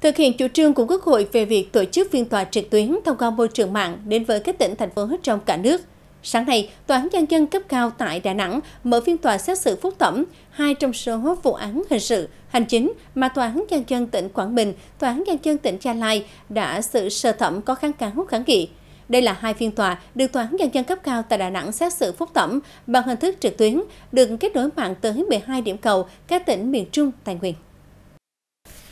Thực hiện chủ trương của Quốc hội về việc tổ chức phiên tòa trực tuyến thông qua môi trường mạng đến với các tỉnh, thành phố hết trong cả nước. Sáng nay, Tòa án Nhân dân cấp cao tại Đà Nẵng mở phiên tòa xét xử phúc thẩm hai trong số vụ án hình sự, hành chính mà Tòa án Nhân dân tỉnh Quảng Bình, Tòa án Nhân dân tỉnh Gia Lai đã xử sơ thẩm có kháng cáo kháng nghị. Đây là hai phiên tòa được Tòa án Nhân dân cấp cao tại Đà Nẵng xét xử phúc thẩm bằng hình thức trực tuyến, được kết nối mạng tới 12 điểm cầu các tỉnh miền Trung, Tài nguyên.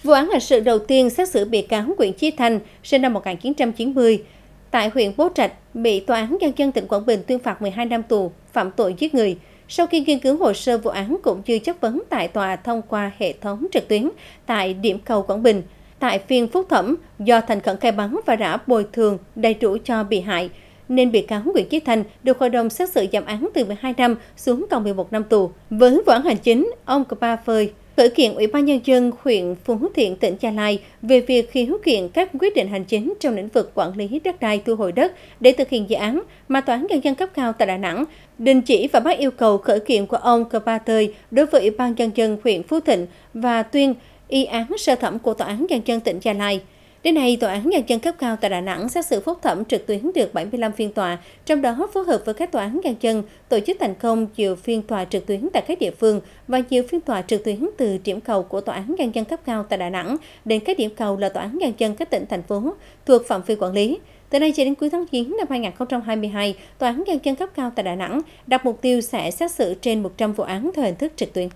Vụ án hình sự đầu tiên xét xử bị cáo Nguyễn Chí Thành, sinh năm 1990, tại huyện Bố Trạch, bị Tòa án Nhân dân tỉnh Quảng Bình tuyên phạt 12 năm tù, phạm tội giết người. Sau khi nghiên cứu hồ sơ vụ án cũng như chất vấn tại tòa thông qua hệ thống trực tuyến tại điểm cầu Quảng Bình, tại phiên phúc thẩm do thành khẩn khai báo và đã bồi thường đầy đủ cho bị hại, nên bị cáo Nguyễn Chí Thành được hội đồng xét xử giảm án từ 12 năm xuống còn 11 năm tù. Với vụ án hành chính, ông Cà Ba Phơi khởi kiện Ủy ban Nhân dân huyện Phú Hữu Thiện, tỉnh Gia Lai về việc khi hữu kiện các quyết định hành chính trong lĩnh vực quản lý đất đai thu hồi đất để thực hiện dự án mà Tòa án Nhân dân cấp cao tại Đà Nẵng đình chỉ và bác yêu cầu khởi kiện của ông Cờ Ba Tơi đối với Ủy ban Nhân dân huyện Phú Thịnh và tuyên y án sơ thẩm của Tòa án Nhân dân tỉnh Gia Lai. Đến nay, Tòa án Nhân dân cấp cao tại Đà Nẵng xét xử phúc thẩm trực tuyến được 75 phiên tòa, trong đó phối hợp với các tòa án nhân dân tổ chức thành công nhiều phiên tòa trực tuyến tại các địa phương và nhiều phiên tòa trực tuyến từ điểm cầu của Tòa án Nhân dân cấp cao tại Đà Nẵng đến các điểm cầu là Tòa án Nhân dân các tỉnh, thành phố thuộc phạm vi quản lý. Từ nay cho đến cuối tháng 9 năm 2022, Tòa án Nhân dân cấp cao tại Đà Nẵng đặt mục tiêu sẽ xét xử trên 100 vụ án theo hình thức trực tuyến.